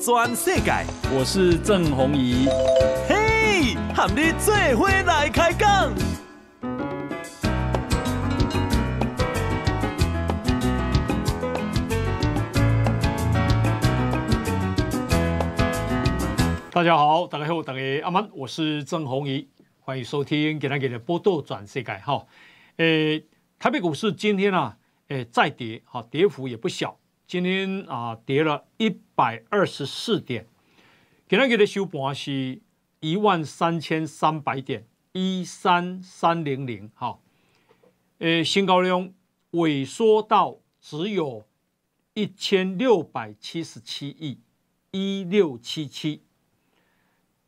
转世界，我是郑鸿仪。嘿，和你最伙来开讲。大家好，大家好，大家阿曼，我是郑鸿仪，欢迎收听《给大给的波段转世界》哈。诶，台北股市今天啊，诶，再跌哈，跌幅也不小。今天啊，跌了一百二十四点，今天给的收盘是一万三千三百点，一三三零零，哈，呃，新高量萎缩到只有一千六百七十七亿，一六七七。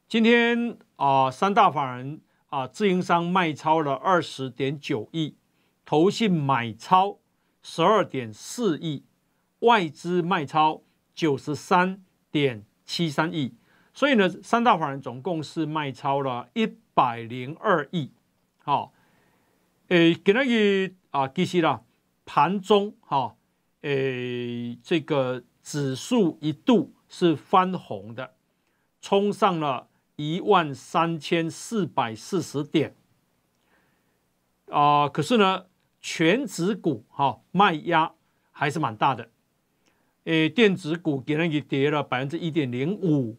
今天啊，三大法人啊，自营商卖超了二十点九亿，投信买超十二点四亿。外资卖超九十三点七三亿，所以呢，三大法人总共是卖超了一百零二亿。好，诶，给那个啊，其实啦，盘中哈，诶，这个指数一度是翻红的，冲上了一万三千四百四十点。啊，可是呢，全指股哈卖压还是蛮大的。诶，电子股给人给跌了百分之一点零五，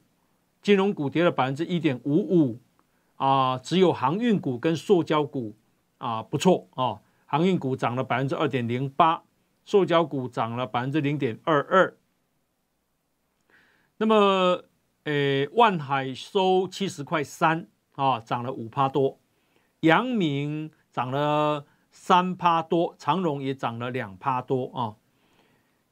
金融股跌了百分之一点五五，啊，只有航运股跟塑胶股啊不错啊，航运股涨了百分之二点零八，塑胶股涨了百分之零点二二。那么，诶，万海收七十块三啊，涨了五趴多，阳明涨了三趴多，长荣也涨了两趴多啊。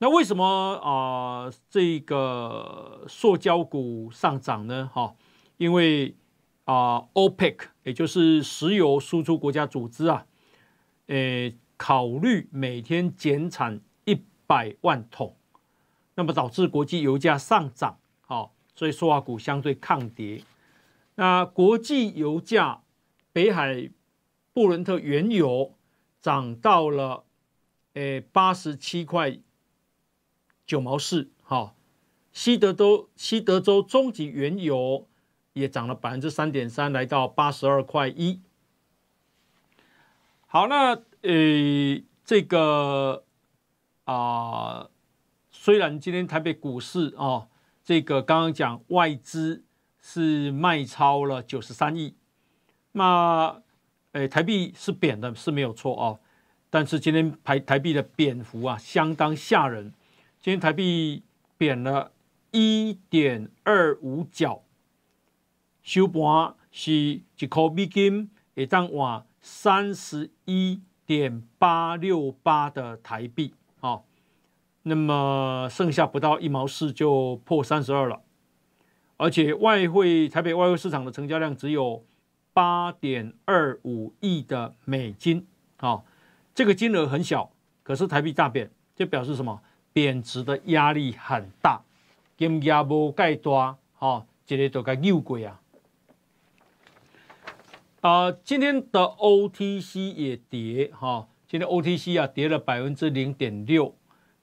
那为什么啊这个塑胶股上涨呢？哈，因为啊 OPEC 也就是石油输出国家组织啊，诶考虑每天减产一百万桶，那么导致国际油价上涨，好，所以塑化股相对抗跌。那国际油价，北海布伦特原油涨到了诶八十七块。九毛四，哦，西德州西德州中级原油也涨了百分之三点三，来到八十二块一。好，那诶，这个啊，虽然今天台北股市啊，这个刚刚讲外资是卖超了九十三亿，那诶，台币是贬的，是没有错哦。但是今天台台币的贬幅啊，相当吓人。今天台币贬了一点二五角，收盘是一口美金一涨往三十一点八六八的台币，哦。那么剩下不到一毛四就破三十二了。而且外汇台北外汇市场的成交量只有八点二五亿的美金，哦，这个金额很小，可是台币大贬，就表示什么？贬值的压力很大，金价无介大，吼，这个都该扭过啊。啊，今天的 OTC 也跌，哈，今天 OTC 啊跌了百分之零点六，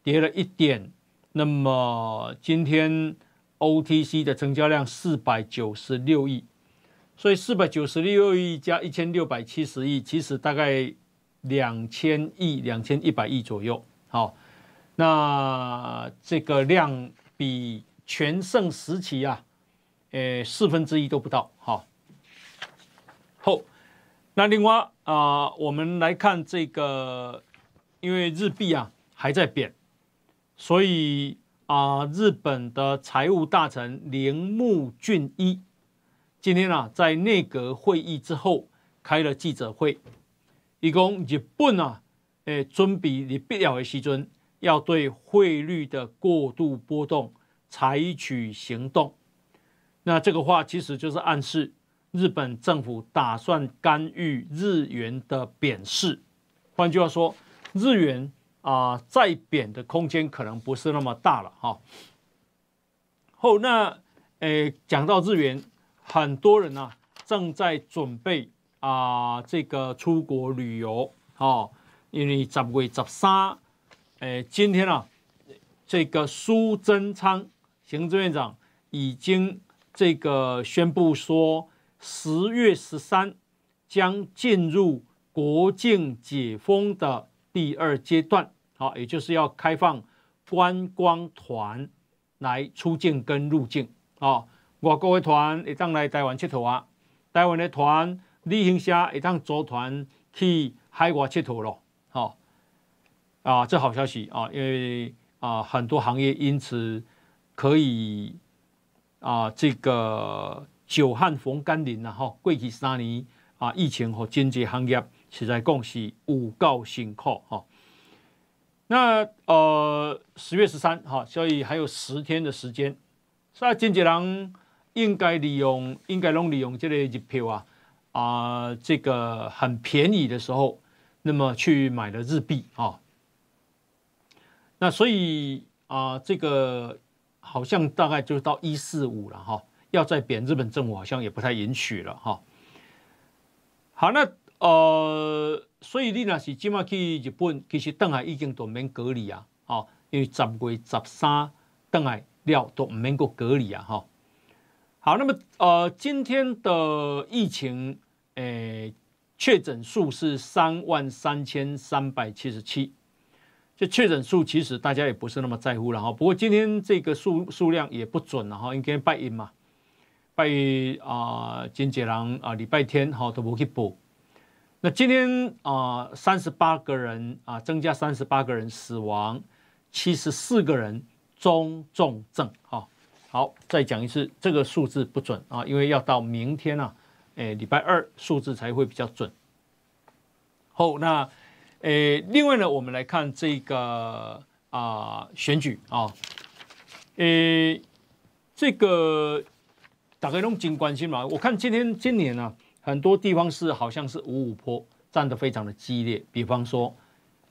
跌了一点。那么今天 OTC 的成交量四百九十六亿，所以四百九十六亿加一千六百七十亿，其实大概两千亿、两千一百亿左右，好。那这个量比全盛时期啊，诶，四分之一都不到。好，后，那另外啊，我们来看这个，因为日币啊还在贬，所以啊，日本的财务大臣铃木俊一今天啊在内阁会议之后开了记者会，一共日本啊，诶，准备你必要的时阵。要对汇率的过度波动采取行动，那这个话其实就是暗示日本政府打算干预日元的贬势。换句话说，日元啊，再贬的空间可能不是那么大了哈。后那诶，讲到日元，很多人呢正在准备啊，这个出国旅游哦，因为十月十三。哎，今天啊，这个苏贞昌行政院长已经这个宣布说，十月十三将进入国境解封的第二阶段，好，也就是要开放观光团来出境跟入境啊，外国的团会当来台湾佚佗啊，台湾的团旅行社会当组团去海外佚佗了。啊，这好消息啊！因为啊，很多行业因此可以啊，这个久旱逢甘霖啊。哈。过去三年啊，疫情和经济行业实在讲喜五告辛苦哈。那呃，十月十三哈，所以还有十天的时间，所以经济人应该利用，应该拢利用这个日票啊啊，这个很便宜的时候，那么去买了日币啊。那所以啊，这个好像大概就是到一四五了哈，要再贬日本政府好像也不太允许了哈。好，那呃，所以你那是今晚去日本，其实邓爱已经都免隔离啊，哦，因为十月十三邓爱料都唔免过隔离啊，哈。好，那么呃，今天的疫情，诶，确诊数是三万三千三百七十七。这确诊数其实大家也不是那么在乎了哈，不过今天这个数数量也不准了哈，应该拜一嘛，拜啊金杰郎啊礼拜天哈都不去补，那今天啊三十八个人啊增加三十八个人死亡，七十四个人中重症啊，好再讲一次这个数字不准啊，因为要到明天呢，哎礼拜二数字才会比较准，好那。诶，另外呢，我们来看这个啊选举啊，诶，这个大开拢挺关心嘛。我看今天今年啊，很多地方是好像是五五坡，战得非常的激烈。比方说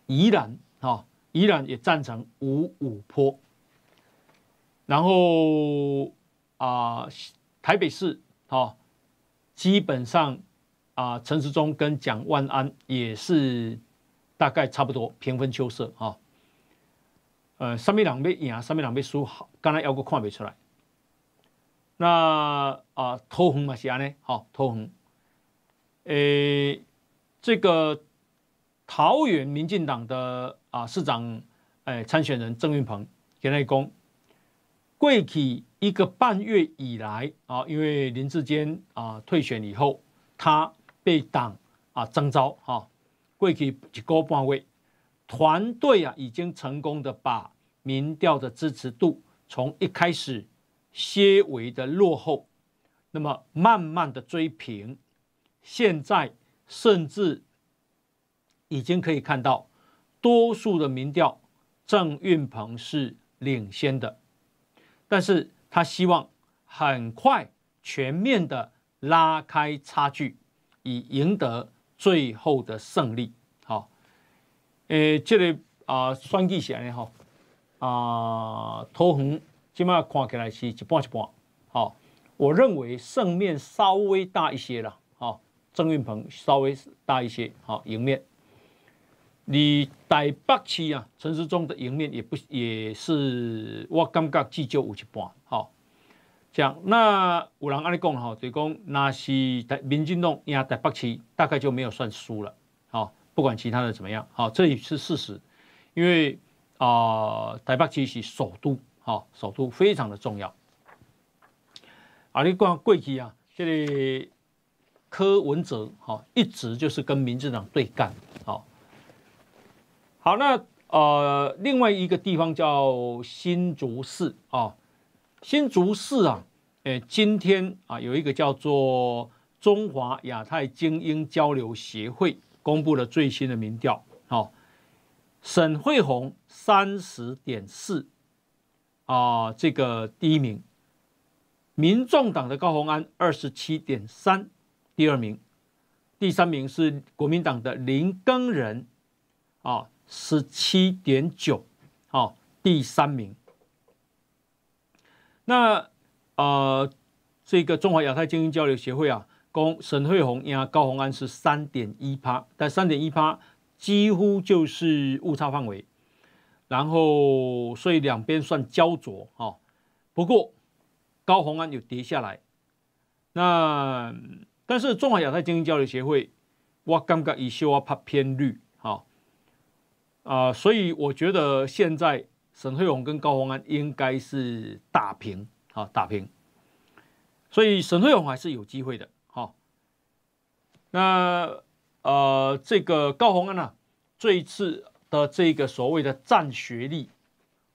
宜兰啊，宜兰也战成五五坡，然后啊台北市啊，基本上啊陈时中跟蒋万安也是。大概差不多平分秋色啊，呃，三面两位赢，三面两位输好，刚才要个看不出来。那啊，头红嘛，谁呢？好，头红。诶，这个桃园民进党的啊，市长诶，参选人郑运鹏，给内功。贵体一个半月以来啊，因为林志坚啊退选以后，他被党啊征召啊。会去一高半位，团队啊已经成功的把民调的支持度从一开始些微的落后，那么慢慢的追平，现在甚至已经可以看到多数的民调郑运鹏是领先的，但是他希望很快全面的拉开差距，以赢得。最后的胜利，好，诶，这个啊，算计起来吼，啊，桃红，起码看起来是一半一半，好，我认为胜面稍微大一些了，好，郑云鹏稍微大一些，好，赢面，你台北区啊，陈世忠的赢面也不也是，我感觉至少有一半。样，那有人阿你讲哈，就讲那是在民进党压在北区，大概就没有算输了。好，不管其他的怎么样，好，这也是事实。因为啊，台北市是首都，好，首都非常的重要。啊，你讲贵旗啊，这里柯文哲好一直就是跟民进党对干。好，好，那呃另外一个地方叫新竹市啊。新竹市啊，诶，今天啊，有一个叫做中华亚太精英交流协会公布了最新的民调，哦，沈惠红三十点四，啊，这个第一名，民众党的高鸿安二十七点三，第二名，第三名是国民党的林更仁，啊，十七点九，哦，第三名。那，呃，这个中华亚太经济交流协会啊，跟沈慧红呀高红安是三点一趴，但三点一趴几乎就是误差范围，然后所以两边算焦灼啊。不过高红安有跌下来，那但是中华亚太经济交流协会，我感觉以修啊怕偏绿哈啊，所以我觉得现在。沈惠荣跟高鸿安应该是打平，好打平，所以沈惠荣还是有机会的，好。那呃，这个高鸿安呢，这一次的这个所谓的战学历，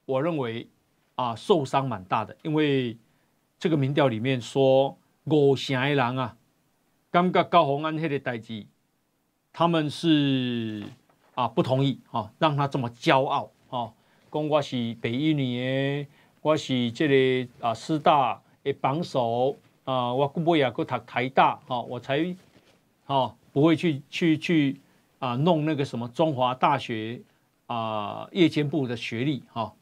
我认为啊，受伤蛮大的，因为这个民调里面说五成的人啊，感觉高鸿安那个代志，他们是啊不同意，啊，让他这么骄傲，啊。讲我是北一女的，我是这个啊师大的榜首啊，我姑不也去读台大啊，我才啊不会去去去啊弄那个什么中华大学啊夜间部的学历哈，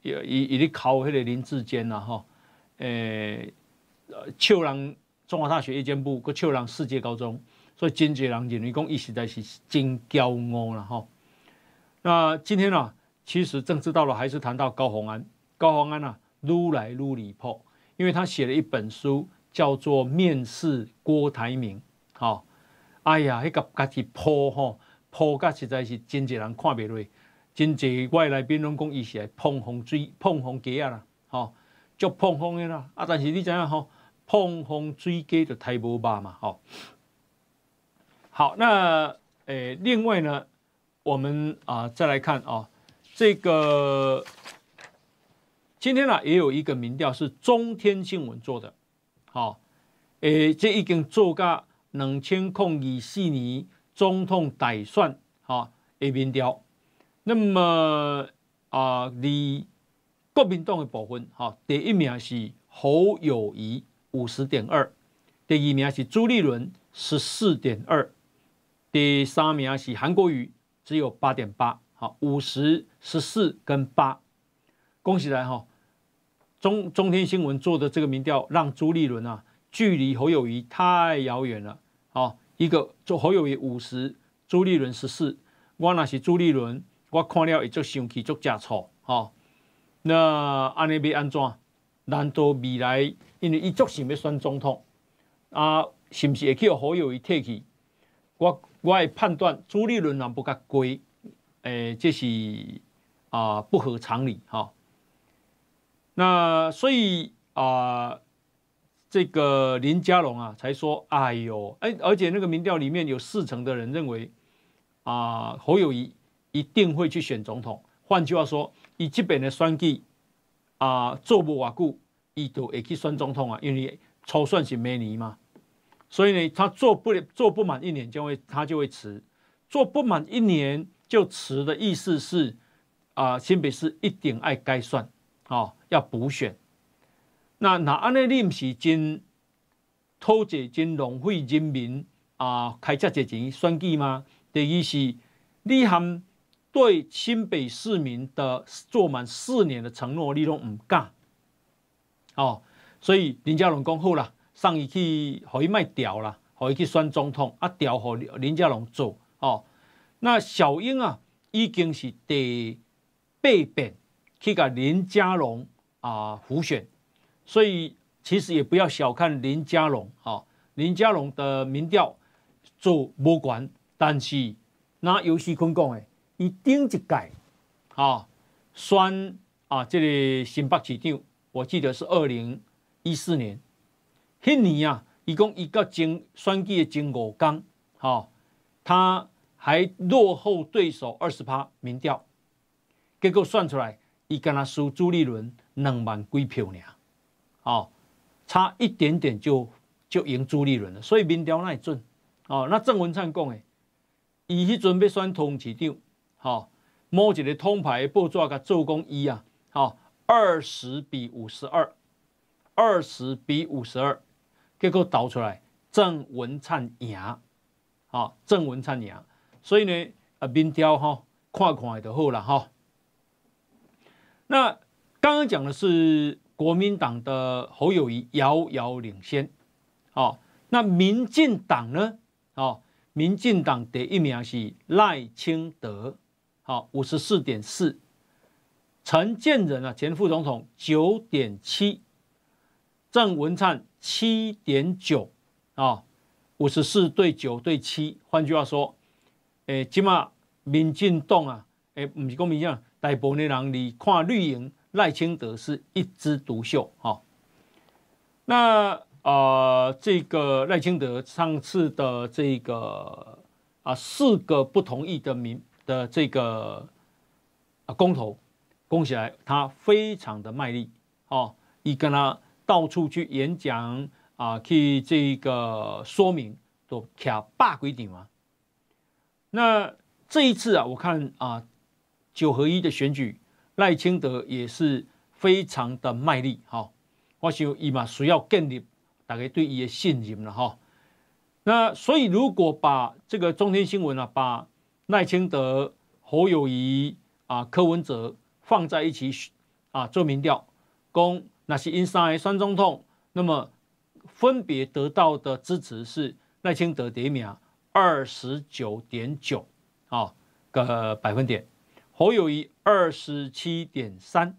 也也也考那个林志坚呐哈，诶，丘人中华大学夜间部个丘朗世界高中，所以金济人认为讲伊实在是真骄傲了哈。那今天呢？其实，政治到了还是谈到高洪安。高洪安呐，撸来撸里破，因为他写了一本书，叫做《面试郭台铭》。哦，哎呀，迄个家己破哈破，噶实在是真侪人看袂落，真侪外来宾论讲伊是来碰红水、碰红鸡啊啦，哈，就碰红的啦。啊，但是你知影吼，捧红追鸡就太无肉嘛，吼。好，那诶，另外呢，我们啊，再来看哦。这个今天呢也有一个民调是中天新闻做的，好，诶，这已经做噶两千控以悉尼总统大选哈，诶，民调，那么啊，立国民党的部分哈，第一名是侯友谊五十点二，第二名是朱立伦十四点二，第三名是韩国瑜只有八点八，好，五十。十四跟八，恭喜来哈！中中天新闻做的这个民调，让朱立伦啊距离侯友谊太遥远了哦，一个做侯友谊五十，朱立伦十四，我那是朱立伦，我看了也就生气就呷醋哦，那安尼要安怎？难道未来因为伊足想要选总统啊？是不是会叫侯友谊退去？我我会判断朱立伦若不甲贵诶，这是。啊，不合常理哈。那所以啊，这个林佳龙啊才说，哎呦，哎，而且那个民调里面有四成的人认为，啊，侯友谊一定会去选总统。换句话说，以基本的算计啊，做不多久，伊就也去选总统啊，因为初算是没你嘛。所以呢，他做不做不满一年就会他就会辞，做不满一年就辞的意思是。啊，新北市一定爱改选，哦，要补选。那那安尼，你是真偷借金融费人民啊，开这多钱选举吗？的意思，你含对新北市民的做满四年的承诺，你都唔敢哦。所以林佳龙讲好啦，上伊去互伊卖屌啦，互伊去选总统啊，屌互林佳龙做哦。那小英啊，已经是第。被贬去甲林佳龙啊，胡选，所以其实也不要小看林佳龙啊。林佳龙的民调就无悬，但是那游戏坤讲的，伊顶一届啊选啊，这个新北市长，我记得是二零一四年，迄年啊，伊讲伊个前选举的前五刚吼，他还落后对手二十趴民调。结果算出来，伊跟他输朱立伦两万几票尔，哦，差一点点就就赢朱立伦了。所以民调那会准哦。那郑文灿讲的，伊迄阵要选通事长，吼，某一个通牌的报纸甲做工伊啊，吼，二十比五十二，二十比五十二，结果导出来郑文灿赢，哦，郑文灿赢。所以呢，啊，民调哈，看看就好啦，哈。那刚刚讲的是国民党的侯友谊遥遥领先，哦，那民进党呢？哦，民进党第一名是赖清德，好，五十四点四，陈建仁啊，前副总统九点七，郑文灿七点九，啊，五十四对九对七，换句话说，诶，起码民进党啊，诶，唔是公平样。在柏林，人你看绿营赖清德是一枝独秀哈。那呃，这个赖清德上次的这个啊，四个不同意的民的这个啊公投公起来，他非常的卖力哦，一跟他到处去演讲啊，去这个说明都卡霸规定嘛。那这一次啊，我看啊。九合一的选举，赖清德也是非常的卖力，哈。我想，伊嘛需要更多大家对伊的信任了，哈。那所以，如果把这个中天新闻啊，把赖清德、侯友谊啊、柯文哲放在一起啊做民调，供那些因伤癌三中痛，那么分别得到的支持是赖清德第一名，二十九点九啊个百分点。侯友谊二十七点三，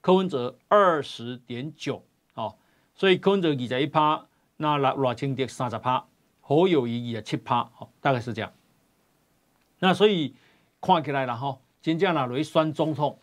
柯文哲二十点九，好，所以柯文哲二十一趴，那赖赖清德三十趴，侯友谊十七趴，大概是这样。那所以看起来哈，吼，真正雷酸总统，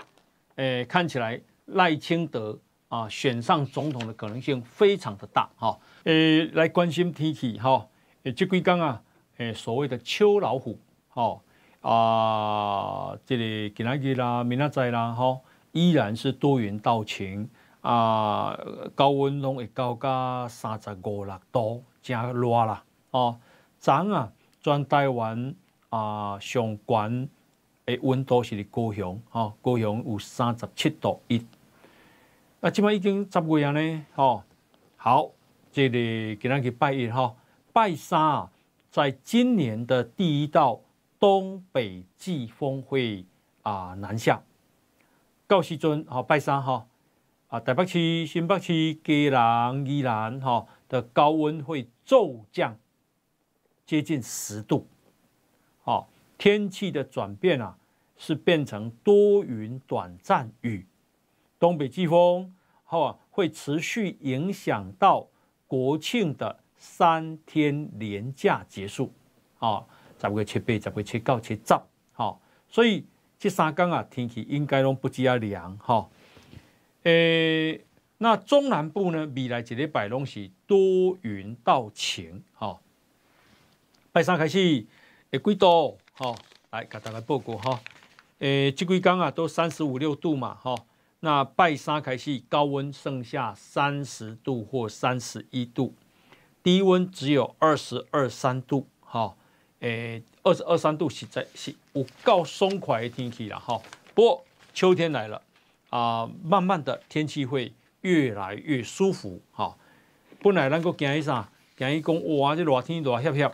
诶，看起来赖清德啊选上总统的可能性非常的大，哈，诶，来关心天气哈，这归刚啊，诶，所谓的秋老虎，好。啊，这里今仔日啦，明仔载啦，吼，依然是多云到晴啊，高温拢会高加三十五六度，真热啦，哦，昨啊，全台湾啊，上悬诶温度是伫高雄，哦，高雄有三十七度一，啊，即摆已经十月啊呢，哦，好，这里今仔日拜日吼，拜三啊，在今年的第一道。东北季风会啊南下，告西尊哈拜山哈啊台北区、新北区、基隆、宜兰哈的高温会骤降，接近十度。好，天气的转变啊是变成多云、短暂雨。东北季风哈会持续影响到国庆的三天连假结束。好。十月七、八、十月七、九、七十，好，所以这三天啊，天气应该拢不只啊凉哈。诶，那中南部呢，未来一礼拜拢是多云到晴，哦。拜三开始，诶，几多？好，来给大家报告哈。诶，这几天啊，都三十五六度嘛，哈。那拜三开始，高温剩下三十度或三十一度，低温只有二十二三度，哈。诶，二十二三度实在是有够松快天气了哈。不过秋天来了啊，慢慢的天气会越来越舒服哈。本来咱个惊伊啥，惊伊讲哇，这热天热翕翕，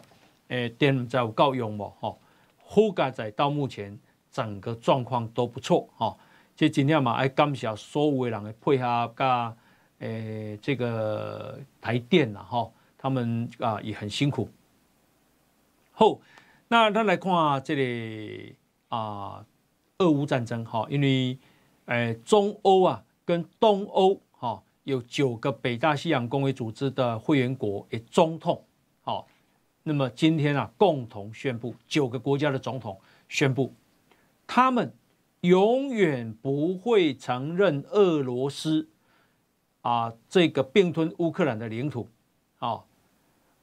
诶，电唔够用吼，哈。好在到目前整个状况都不错哈。即今天嘛，要感谢所有的人的配合加诶这个台电啦哈，他们啊也很辛苦。后，那他来看这里啊，俄乌战争哈，因为诶，中欧啊跟东欧哈有九个北大西洋公约组织的会员国诶，总统好，那么今天啊，共同宣布九个国家的总统宣布，他们永远不会承认俄罗斯啊这个并吞乌克兰的领土啊。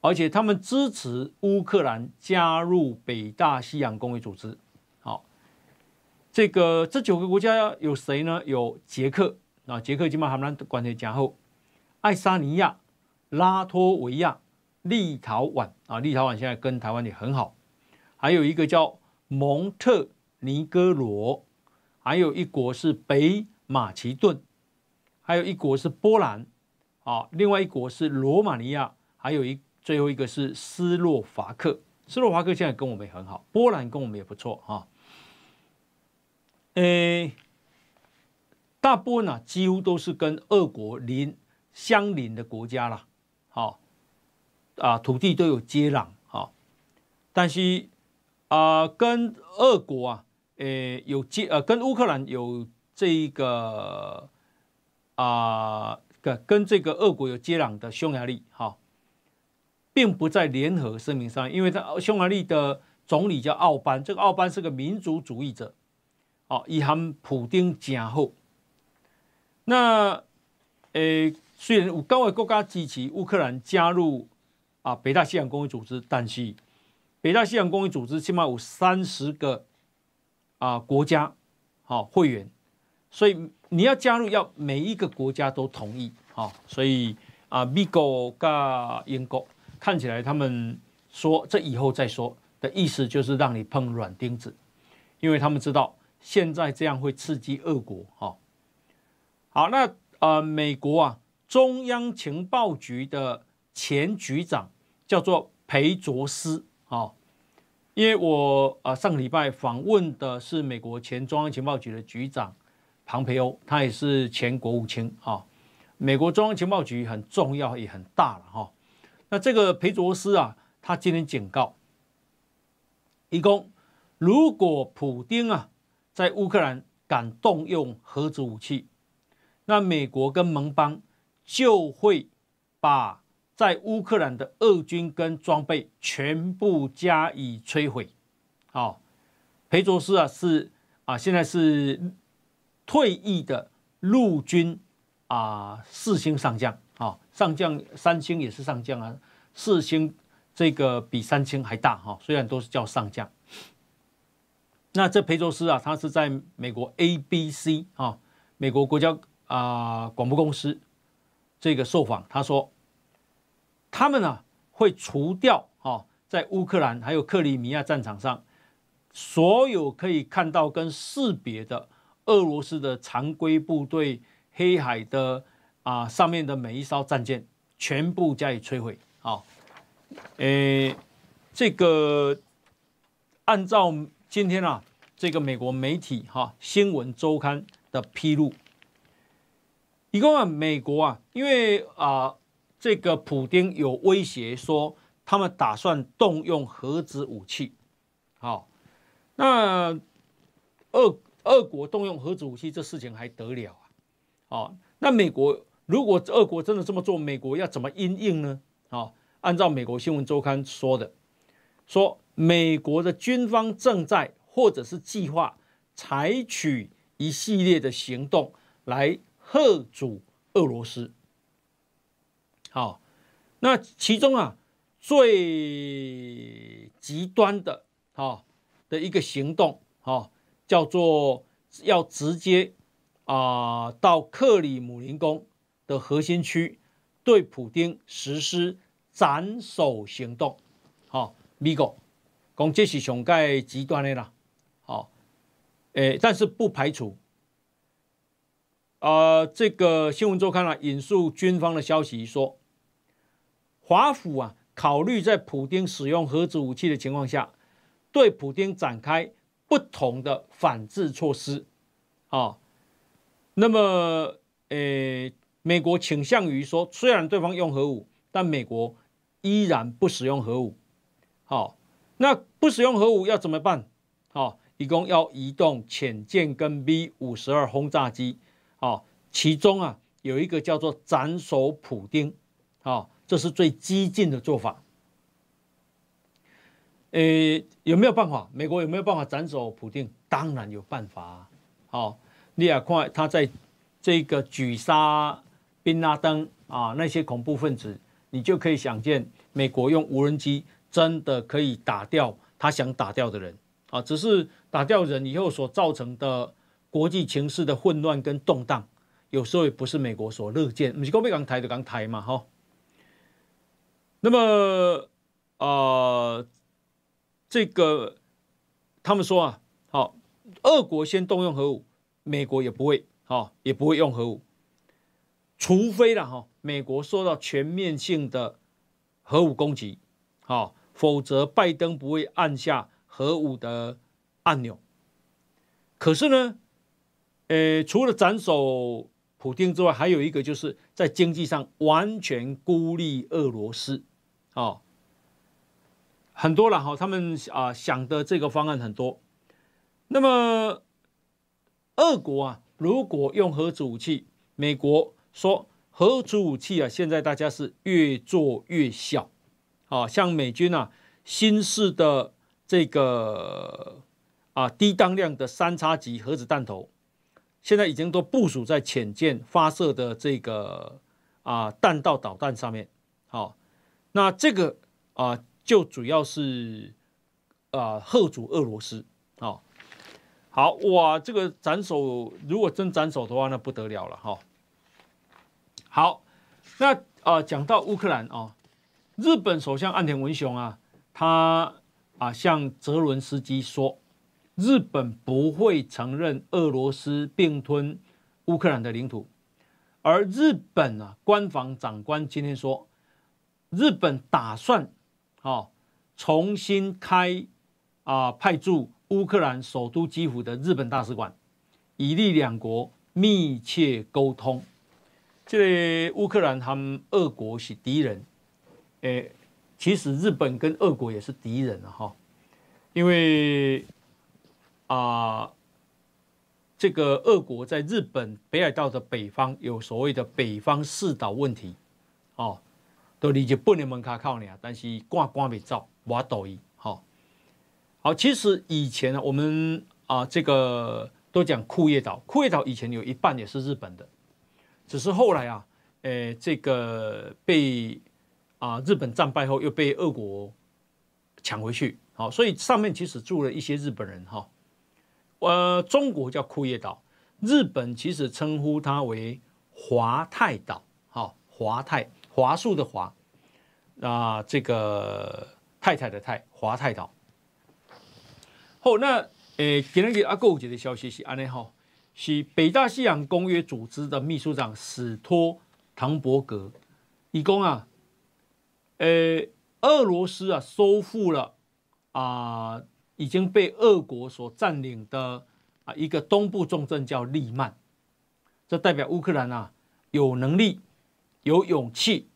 而且他们支持乌克兰加入北大西洋公约组织。好，这个这九个国家有谁呢？有捷克啊，捷克金马、哈兰关系加厚；爱沙尼亚、拉脱维亚、立陶宛啊，立陶宛现在跟台湾也很好。还有一个叫蒙特尼哥罗，还有一国是北马其顿，还有一国是波兰啊，另外一国是罗马尼亚，还有一。最后一个是斯洛伐克，斯洛伐克现在跟我们也很好，波兰跟我们也不错哈。诶，大部分啊几乎都是跟俄国邻相邻的国家啦，好啊，土地都有接壤啊，但是啊，跟俄国啊，诶，有接呃，跟乌克兰有这个啊，跟跟这个俄国有接壤的匈牙利，好。并不在联合声明上，因为他匈牙利的总理叫奥班，这个奥班是个民族主义者，哦，以他们普丁加后。那，呃，虽然有高纬国家支持乌克兰加入啊，北大西洋公约组织，但是北大西洋公约组织起码有三十个啊国家好会员，所以你要加入，要每一个国家都同意啊，所以啊，美国噶英国。看起来他们说这以后再说的意思，就是让你碰软钉子，因为他们知道现在这样会刺激恶国。哈，好，那呃，美国啊，中央情报局的前局长叫做裴卓斯。哈，因为我啊上个礼拜访问的是美国前中央情报局的局长庞培欧，他也是前国务卿。哈，美国中央情报局很重要也很大了。哈。那这个裴卓斯啊，他今天警告，一公，如果普京啊在乌克兰敢动用核子武器，那美国跟盟邦就会把在乌克兰的俄军跟装备全部加以摧毁。好，裴卓斯啊是啊，现在是退役的陆军啊四星上将。上将三星也是上将啊，四星这个比三星还大哈，虽然都是叫上将。那这裴州斯啊，他是在美国 A B C 啊，美国国家啊广播公司这个受访，他说，他们呢会除掉哦，在乌克兰还有克里米亚战场上所有可以看到跟识别的俄罗斯的常规部队，黑海的。啊，上面的每一艘战舰全部加以摧毁。好，诶，这个按照今天啊，这个美国媒体哈《新闻周刊》的披露，一共啊，美国啊，因为啊，这个普京有威胁说，他们打算动用核子武器。好，那俄俄国动用核子武器这事情还得了啊？哦，那美国。如果俄国真的这么做，美国要怎么应应呢？啊，按照美国新闻周刊说的，说美国的军方正在或者是计划采取一系列的行动来喝阻俄罗斯。好，那其中啊最极端的啊的一个行动啊，叫做要直接啊到克里姆林宫。的核心区对普京实施斩首行动，好，美国讲这是上届极端的啦，好，诶，但是不排除，啊，这个新闻周刊啊引述军方的消息说，华府啊考虑在普京使用核子武器的情况下，对普京展开不同的反制措施，啊，那么诶。美国倾向于说，虽然对方用核武，但美国依然不使用核武。好，那不使用核武要怎么办？好，一共要移动潜艇跟 B 五十二轰炸机。好，其中啊有一个叫做斩首普丁。好，这是最激进的做法。诶，有没有办法？美国有没有办法斩首普丁？当然有办法。好，你也看他在这个狙杀。宾拉登啊，那些恐怖分子，你就可以想见，美国用无人机真的可以打掉他想打掉的人啊。只是打掉人以后所造成的国际情势的混乱跟动荡，有时候也不是美国所乐见。不是被刚台的刚台嘛？哈。那么啊，这个他们说啊，好，俄国先动用核武，美国也不会好，也不会用核武。除非了哈，美国受到全面性的核武攻击，好，否则拜登不会按下核武的按钮。可是呢，呃，除了斩首普京之外，还有一个就是在经济上完全孤立俄罗斯。哦，很多了哈，他们啊想的这个方案很多。那么，俄国啊，如果用核子武器，美国。说核主武器啊，现在大家是越做越小，啊，像美军啊，新式的这个啊低当量的三叉戟核子弹头，现在已经都部署在潜舰发射的这个啊弹道导弹上面，好，那这个啊就主要是啊核主俄罗斯，啊。好哇，这个斩首如果真斩首的话，那不得了了哈。好，那呃，讲到乌克兰哦，日本首相岸田文雄啊，他啊向泽伦斯基说，日本不会承认俄罗斯并吞乌克兰的领土，而日本啊，官方长官今天说，日本打算啊重新开啊派驻乌克兰首都基辅的日本大使馆，以利两国密切沟通。这乌克兰他们俄国是敌人，诶，其实日本跟俄国也是敌人啊！哈，因为啊，这个俄国在日本北海道的北方有所谓的北方四岛问题哦，都理解不能门卡靠你啊，但是挂挂未走，我倒伊，好，好，其实以前呢，我们啊，这个都讲库页岛，库页岛以前有一半也是日本的。只是后来啊，呃，这个被啊日本战败后又被俄国抢回去，好，所以上面其实住了一些日本人哈。呃，中国叫库页岛，日本其实称呼它为华太岛，好，华太华树的华，那这个太太的太，华太岛。好，那呃，今日阿哥有几条消息是安尼哈。是北大西洋公约组织的秘书长史托唐伯格，乙公啊，呃，俄罗斯啊收复了啊已经被俄国所占领的啊一个东部重镇叫利曼，这代表乌克兰呐有能力、有勇气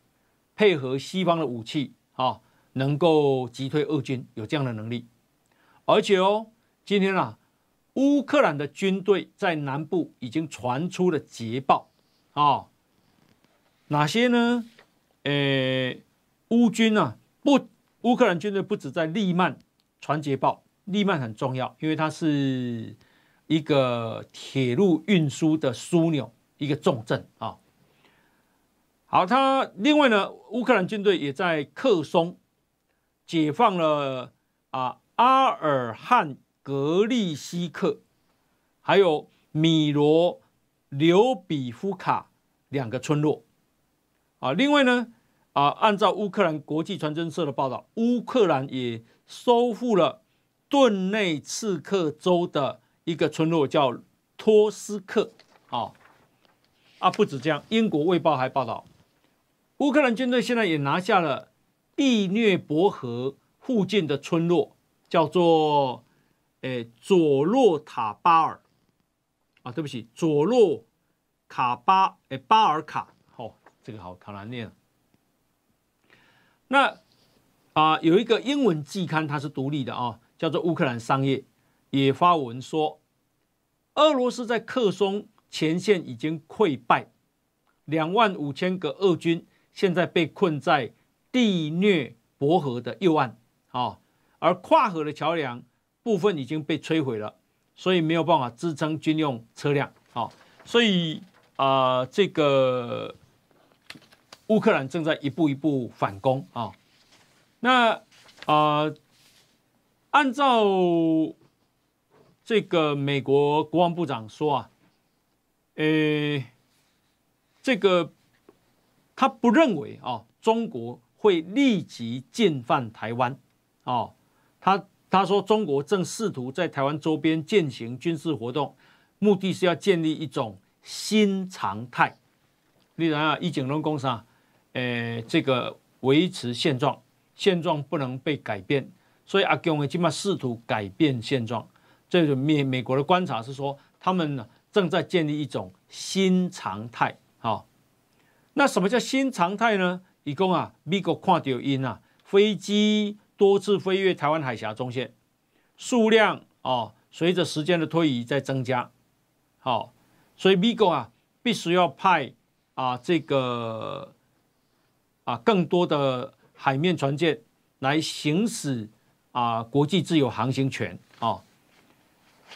配合西方的武器，啊，能够击退俄军，有这样的能力。而且哦，今天啊。乌克兰的军队在南部已经传出了捷报啊！哪些呢？呃，乌军啊，不，乌克兰军队不止在利曼传捷报，利曼很重要，因为它是一个铁路运输的枢纽，一个重镇啊。好，他另外呢，乌克兰军队也在克松解放了啊阿尔汉。格利西克，还有米罗、留比夫卡两个村落，啊，另外呢，啊，按照乌克兰国际传真社的报道，乌克兰也收复了顿内茨克州的一个村落，叫托斯克，啊，啊，不止这样，英国《卫报》还报道，乌克兰军队现在也拿下了毕涅伯河附近的村落，叫做。诶，佐洛塔巴尔啊，对不起，佐洛卡巴诶巴尔卡，好，这个好，好难念。那啊，有一个英文季刊，它是独立的啊，叫做《乌克兰商业》，也发文说，俄罗斯在克松前线已经溃败，两万五千个俄军现在被困在地涅伯河的右岸啊，而跨河的桥梁。部分已经被摧毁了，所以没有办法支撑军用车辆啊，所以啊，这个乌克兰正在一步一步反攻啊。那啊，按照这个美国国防部长说啊，呃，这个他不认为啊，中国会立即进犯台湾啊，他。他说：“中国正试图在台湾周边进行军事活动，目的是要建立一种新常态。你然啊，一景龙公啥，呃，这个维持现状，现状不能被改变，所以阿姜也嘛试图改变现状。这就美美国的观察是说，他们呢正在建立一种新常态。好，那什么叫新常态呢？一共啊，美国看到因啊飞机。”多次飞越台湾海峡中线，数量啊，随着时间的推移在增加，好，所以美国啊必须要派啊这个啊更多的海面船舰来行使啊国际自由航行权啊，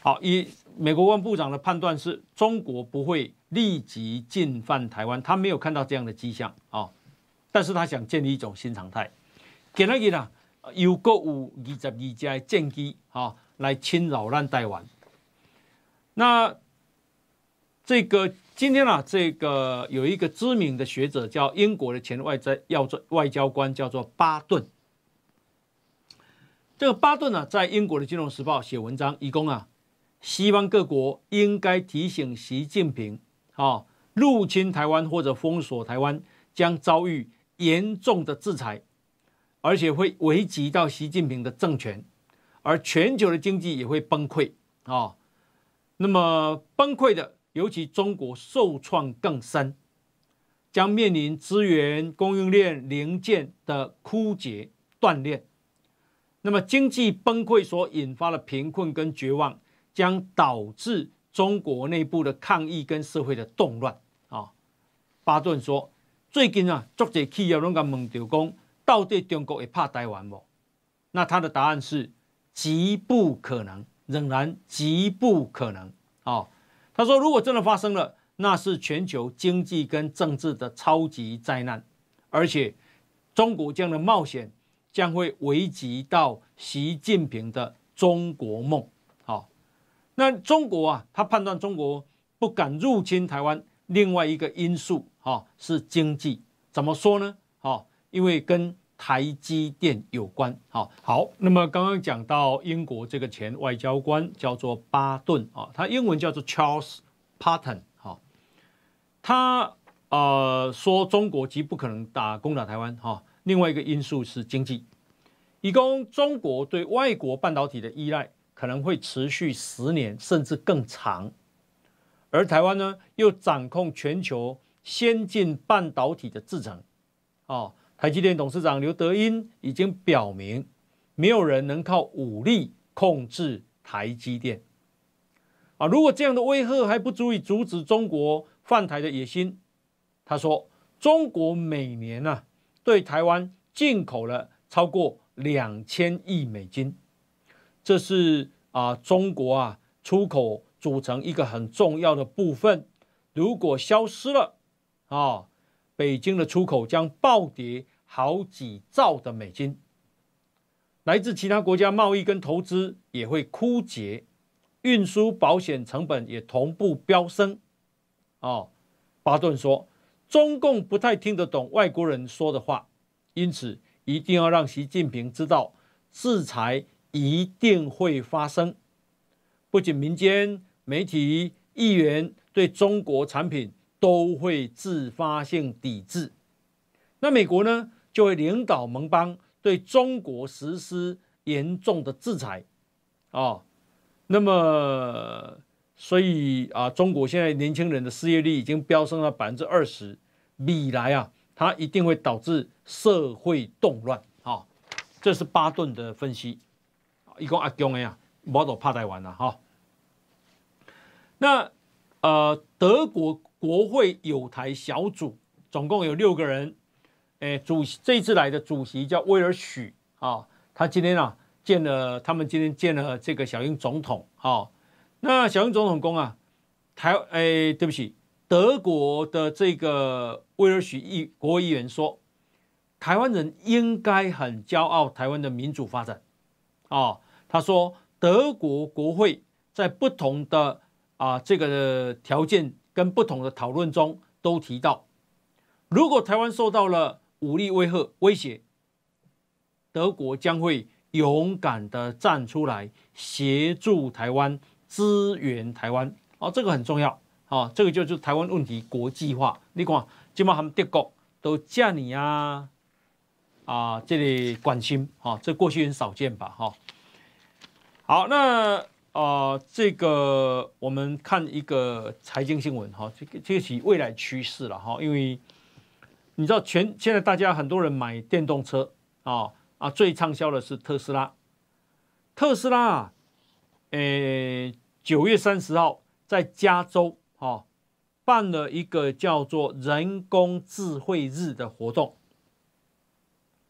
好，以美国国部长的判断是中国不会立即进犯台湾，他没有看到这样的迹象啊，但是他想建立一种新常态，给了给呢。又阁有二十二架战机，哈，来侵扰咱台湾。那这个今天啊，这个有一个知名的学者，叫英国的前外在要做外交官，叫做巴顿。这个巴顿呢，在英国的《金融时报》写文章，以共啊，西方各国应该提醒习近平，好，入侵台湾或者封锁台湾，将遭遇严重的制裁。而且会危及到习近平的政权，而全球的经济也会崩溃啊！那么崩溃的，尤其中国受创更深，将面临资源供应链零件的枯竭断裂。那么经济崩溃所引发的贫困跟绝望，将导致中国内部的抗议跟社会的动乱啊！巴顿说，最近啊，作者企业拢个问到讲。到底中国会怕台湾不？那他的答案是极不可能，仍然极不可能。好，他说如果真的发生了，那是全球经济跟政治的超级灾难，而且中国这样的冒险将会危及到习近平的中国梦。好，那中国啊，他判断中国不敢入侵台湾，另外一个因素啊是经济，怎么说呢？好。因为跟台积电有关，好，好，那么刚刚讲到英国这个前外交官叫做巴顿啊，他英文叫做 Charles p a t t o n 哈，他呃说中国极不可能打攻打台湾哈，另外一个因素是经济，以供中国对外国半导体的依赖可能会持续十年甚至更长，而台湾呢又掌控全球先进半导体的制成，哦。台积电董事长刘德音已经表明，没有人能靠武力控制台积电。啊，如果这样的威吓还不足以阻止中国犯台的野心，他说：“中国每年啊，对台湾进口了超过两千亿美金，这是啊，中国啊，出口组成一个很重要的部分。如果消失了，啊，北京的出口将暴跌。”好几兆的美金，来自其他国家贸易跟投资也会枯竭，运输保险成本也同步飙升。哦，巴顿说，中共不太听得懂外国人说的话，因此一定要让习近平知道，制裁一定会发生。不仅民间媒体、议员对中国产品都会自发性抵制，那美国呢？就会领导盟邦对中国实施严重的制裁，啊，那么所以啊，中国现在年轻人的失业率已经飙升了百分之二十，未来啊，它一定会导致社会动乱，好，这是巴顿的分析，一共阿姜的呀，我都怕台湾了哈。那呃，德国国会有台小组，总共有六个人。诶，主席，这一次来的主席叫威尔许啊，他今天啊见了，他们今天见了这个小英总统啊。那小英总统公啊，台诶，对不起，德国的这个威尔许议国议员说，台湾人应该很骄傲台湾的民主发展啊。他说，德国国会在不同的啊这个条件跟不同的讨论中都提到，如果台湾受到了。武力威吓威胁，德国将会勇敢的站出来协助台湾，支援台湾。哦，这个很重要。好，这个就是台湾问题国际化。你看，今毛他们德国都叫你啊啊，这里关心。哈，这过去很少见吧？哈，好，那呃，这个我们看一个财经新闻。哈，这个这个是未来趋势了。哈，因为。你知道，全现在大家很多人买电动车啊啊，最畅销的是特斯拉。特斯拉啊，诶，九月三十号在加州哦、办了一个叫做“人工智慧日”的活动。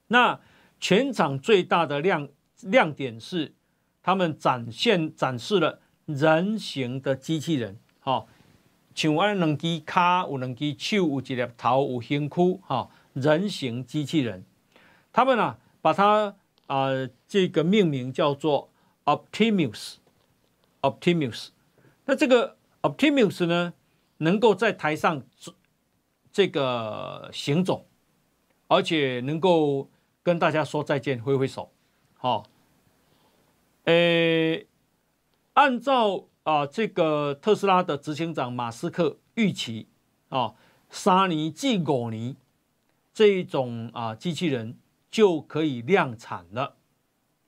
那全场最大的亮亮点是，他们展现展示了人形的机器人，哈。像安两只脚，有两只手，有一粒头，有身躯，哈，人形机器人。他们啊，把它啊，这个命名叫做 Optimus。Optimus，那这个 Optimus 呢，能够在台上这个行走，而且能够跟大家说再见，挥挥手，好。诶，按照。啊，这个特斯拉的执行长马斯克预期，啊，沙尼吉五尼这种啊机器人就可以量产了，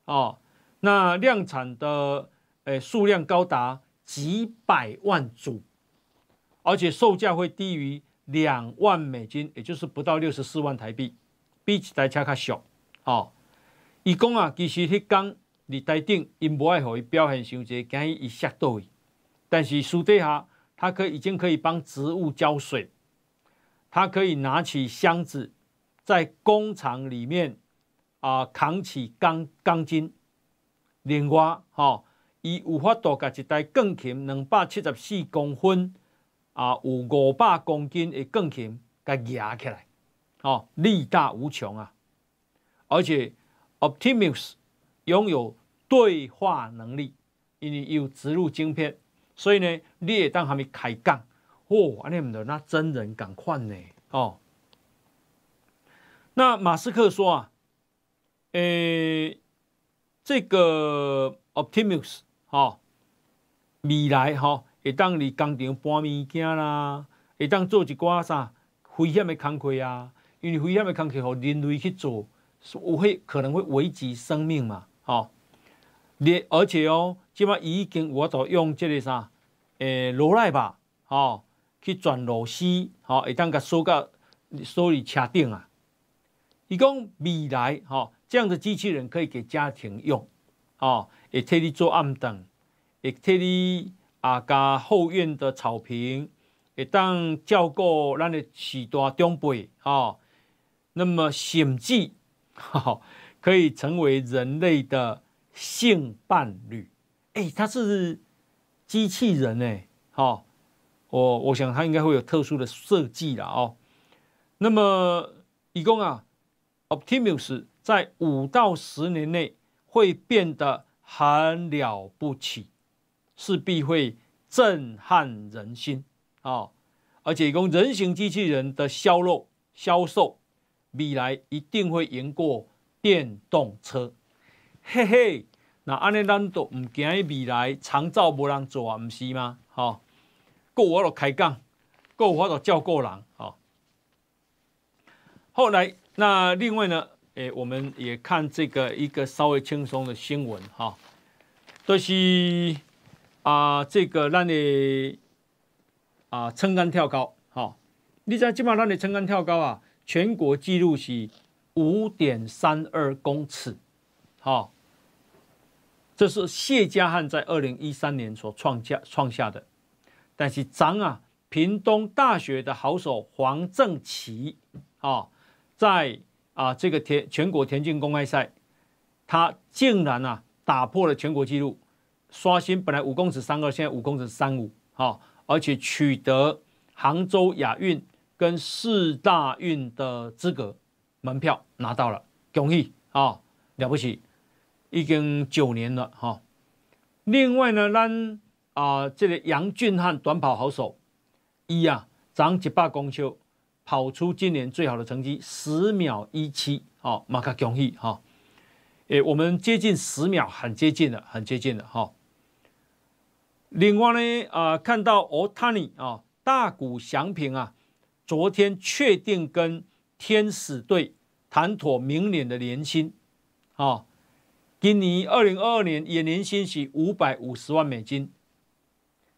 啊，那量产的诶数量高达几百万组，而且售价会低于两万美金，也就是不到六十四万台币，比来他卡小，啊，一共啊，其实迄讲。你台顶因无爱互伊表现伤济，惊伊一摔倒去。但是私底下，他可以已经可以帮植物浇水。他可以拿起箱子，在工厂里面啊扛起钢钢筋。另外，吼，伊有法度甲一台钢琴，两百七十四公分啊，有五百公斤的钢琴，甲举起来，吼，力大无穷啊。而且，Optimus。拥有对话能力，因为有植入晶片，所以呢，你也当还没开干。哦，安尼唔得，那真人赶快呢？哦，那马斯克说啊，诶，这个 Optimus 哈，未来哈，会当你工厂搬物件啦，会当做一寡啥危险的工课啊，因为危险的工课，让人类去做，会可能会危及生命嘛。哦，你而且哦，即马已经我都用这个啥，诶，罗赖吧，哦，去转螺丝，哦，一当甲锁到锁伫车顶啊。伊讲未来，哦，这样的机器人可以给家庭用，哦，会替你做暗灯，会替你啊家后院的草坪，会当照顾咱的许大长辈，哦，那么甚至，可以成为人类的性伴侣，哎，他是机器人哎，好，我我想他应该会有特殊的设计了哦。那么，一共啊，Optimus 在五到十年内会变得很了不起，势必会震撼人心啊！而且，义人形机器人的销路销售，未来一定会赢过。电动车，嘿嘿，那安尼咱都毋惊伊未来长照无人做啊，毋是吗？吼，够我都开杠，够我都照顾人哦，后来那另外呢，诶，我们也看这个一个稍微轻松的新闻哈，就是啊，这个咱的啊撑杆跳高哈，你知即码咱的撑杆跳高啊，全国纪录是。五点三二公尺，好，这是谢家汉在二零一三年所创下创下的。但是张啊，屏东大学的好手黄正奇啊，在啊这个田全国田径公开赛，他竟然啊打破了全国纪录，刷新本来五公尺三二，现在五公尺三五，好，而且取得杭州亚运跟四大运的资格。门票拿到了，恭喜啊，了不起！已经九年了哈。另外呢，咱啊，这个杨俊汉短跑好手一啊，长一百公尺，跑出今年最好的成绩十秒一七，哦，马卡恭喜哈！诶，我们接近十秒，很接近了，很接近了哈。另外呢，啊，看到 Otani 啊，大谷祥平啊，昨天确定跟。天使队谈妥明年的年薪，啊，今年二零二二年，也年薪是五百五十万美金，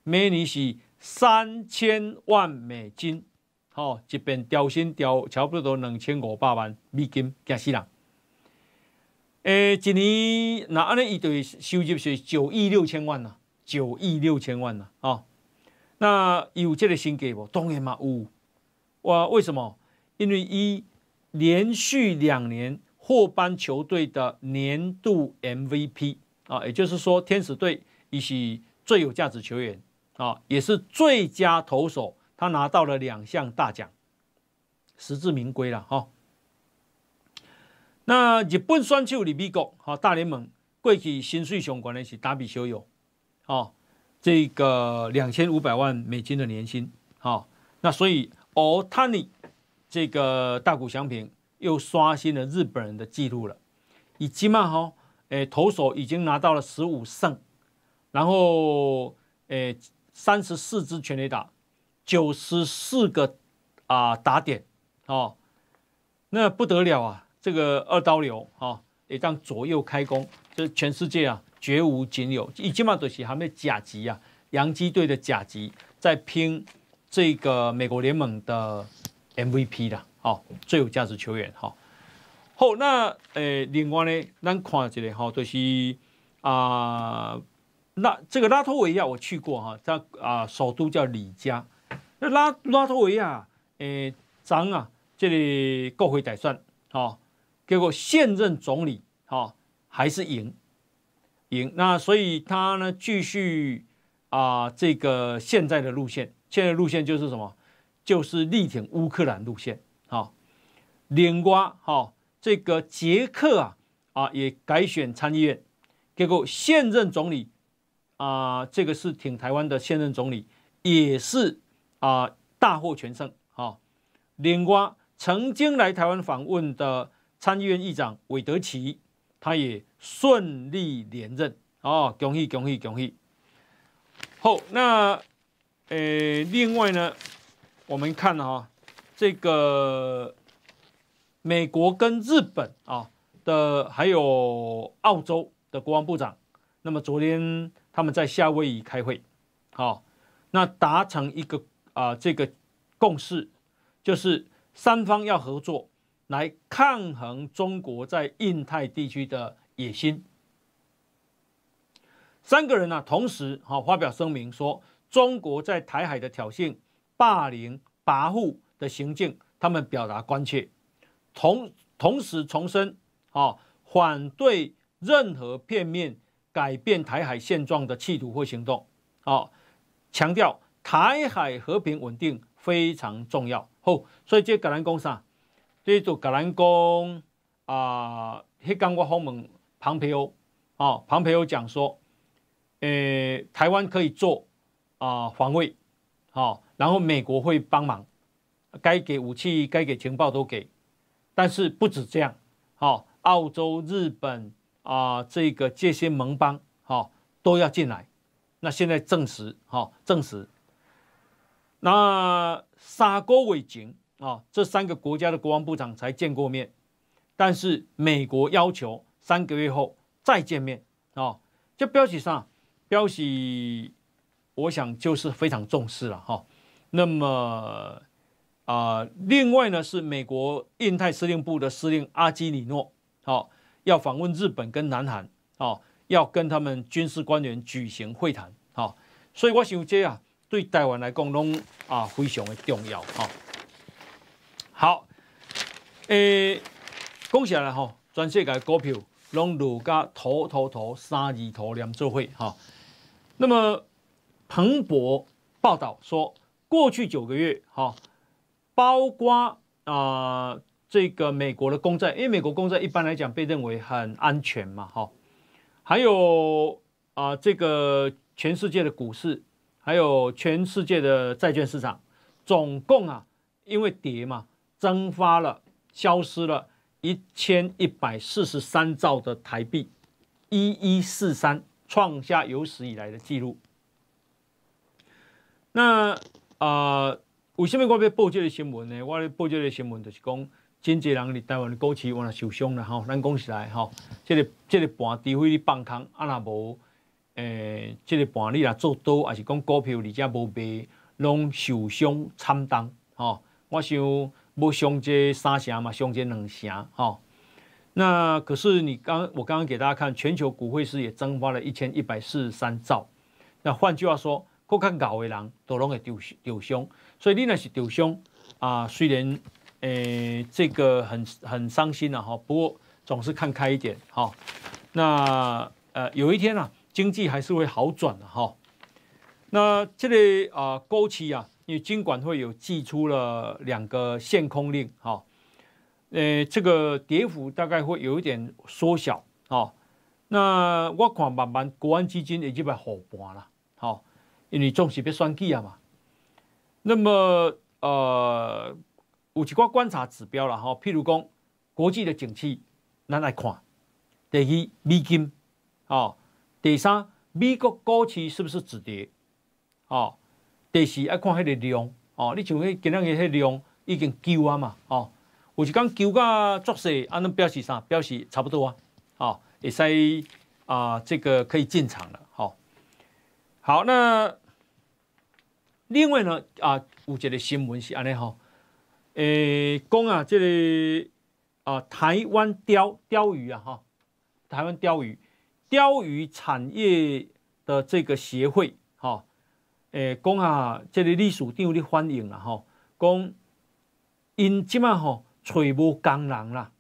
明年是三千万美金，好，这边调薪调差不多两千五百万美金惊死人。诶，一年那安利一队收入是九亿六千万呐，九亿六千万呐，啊，那有这个薪给不？当然嘛有，我为什么？因为一连续两年获颁球队的年度 MVP 啊，也就是说，天使队以及最有价值球员啊，也是最佳投手，他拿到了两项大奖，实至名归了哈。那日本选手李美国和大联盟过去薪水相关的，是达比小友，啊，这个两千五百万美金的年薪，哈，那所以奥塔尼。这个大谷翔平又刷新了日本人的记录了。以吉曼哈，诶，投手已经拿到了十五胜，然后诶，三十四支全垒打，九十四个啊打点，哦，那不得了啊！这个二刀流，哈，也当左右开弓，这全世界啊绝无仅有。以吉曼东西，他们甲级啊，洋基队的甲级在拼这个美国联盟的。MVP 的哦，最有价值球员哈。好，那诶，另外呢，咱看一个哈，就是啊，拉这个拉脱维亚我去过哈，它啊，首都叫里加。那拉拉脱维亚诶，咱啊，这里过会再算哈。结果现任总理哈还是赢赢，那所以他呢继续啊，这个现在的路线，现在路线就是什么？就是力挺乌克兰路线，好，另外，好，这个捷克啊，啊也改选参议院，结果现任总理啊，这个是挺台湾的现任总理，也是啊大获全胜，好，另外曾经来台湾访问的参议院议长韦德奇，他也顺利连任，哦，恭喜恭喜恭喜，好，那呃，另外呢？我们看哈，这个美国跟日本啊的，还有澳洲的国防部长，那么昨天他们在夏威夷开会，好，那达成一个啊这个共识，就是三方要合作来抗衡中国在印太地区的野心。三个人呢同时哈发表声明说，中国在台海的挑衅。霸凌、跋扈的行径，他们表达关切，同同时重申，好反对任何片面改变台海现状的企图或行动，好强调台海和平稳定非常重要。好，所以这格兰公啥？这以就格兰公啊，迄刚我访问庞培奥，啊，庞培奥讲说，诶，台湾可以做啊防卫，好。然后美国会帮忙，该给武器、该给情报都给，但是不止这样，好，澳洲、日本啊，这个这些盟邦好都要进来。那现在证实，哈，证实。那沙锅为警啊，这三个国家的国防部长才见过面，但是美国要求三个月后再见面啊。这标题上标题，我想就是非常重视了哈。那么啊，另外呢，是美国印太司令部的司令阿基里诺，好，要访问日本跟南韩，哦，要跟他们军事官员举行会谈，好，所以我想这啊，对台湾来讲，拢啊，非常的重要，哈。好，诶，讲起来哈，全世界股票拢陆加投投投，三亿投两做会，哈。那么，彭博报道说。过去九个月，哈，包括啊，这个美国的公债，因为美国公债一般来讲被认为很安全嘛，哈，还有啊，这个全世界的股市，还有全世界的债券市场，总共啊，因为跌嘛，蒸发了、消失了，一千一百四十三兆的台币，一一四三，创下有史以来的记录。那啊，为什么我要报这个新闻呢？我要报这个新闻，就是讲真济人伫台湾的股市若受伤了吼，咱讲起来吼，即个即个盘除非你放空，啊若无诶，即个盘你若做多，还是讲股票而且无卖，拢受伤惨淡吼。我想要上这三成嘛，上这两成吼。那可是你刚我刚刚给大家看，全球股汇市也蒸发了一千一百四十三兆。那换句话说。过较老的人都容会丢丢伤，所以你呢是丢伤啊。虽然诶这个很很伤心啦哈，不过总是看开一点哈。那呃有一天啊，经济还是会好转的哈。那这里啊，过去啊，因为尽管会有寄出了两个限空令哈，诶，这个跌幅大概会有一点缩小哈。那我看慢慢国安基金已经被好盘了哈。因为总是被选举啊嘛，那么呃，有一寡观察指标了吼，譬如讲国际的景气，咱来看，第一美金，哦，第三美国股市是不是止跌，哦，第四要看迄个量，哦，你像迄今仔日迄量已经够啊嘛，哦，有一讲够个作势，安尼表示啥？表示差不多啊，哦，会使啊这个可以进场了。好，那另外呢啊，有一个新闻是安尼吼，诶，讲啊，这个啊，台湾鲷鲷鱼啊哈，台湾鲷鱼，鲷鱼产业的这个协会哈，诶，讲啊，这历史事长咧欢迎啦哈，讲因即嘛吼，找无工人啦，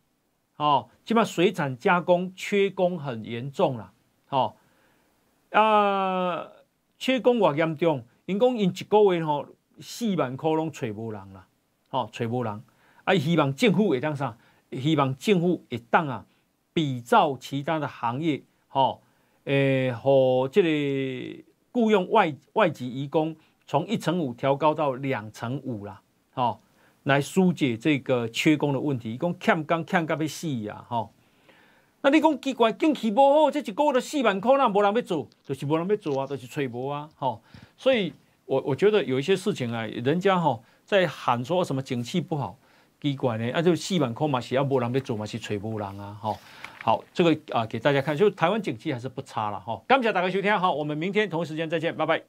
哦，即嘛水产加工缺工很严重啦，哦，啊。缺工越严重，因讲因一个月吼四万块拢找无人啦，吼找无人，啊希望政府会当啥？希望政府会当啊，比照其他的行业，吼，诶，和即个雇佣外外籍移工从一成五调高到两成五啦，吼，来疏解这个缺工的问题，伊讲欠工欠噶要死啊，吼。那你讲奇怪，景气不好，这一月都四万块，那没人要做，就是没人要做啊，就是吹波啊，吼。所以我我觉得有一些事情啊，人家吼在喊说什么景气不好，奇怪呢那就四万块嘛，是要没人要做嘛，是吹波人啊，吼。好，这个啊给大家看，就台湾景气还是不差了，吼。刚想打开收听，好，我们明天同一时间再见，拜拜。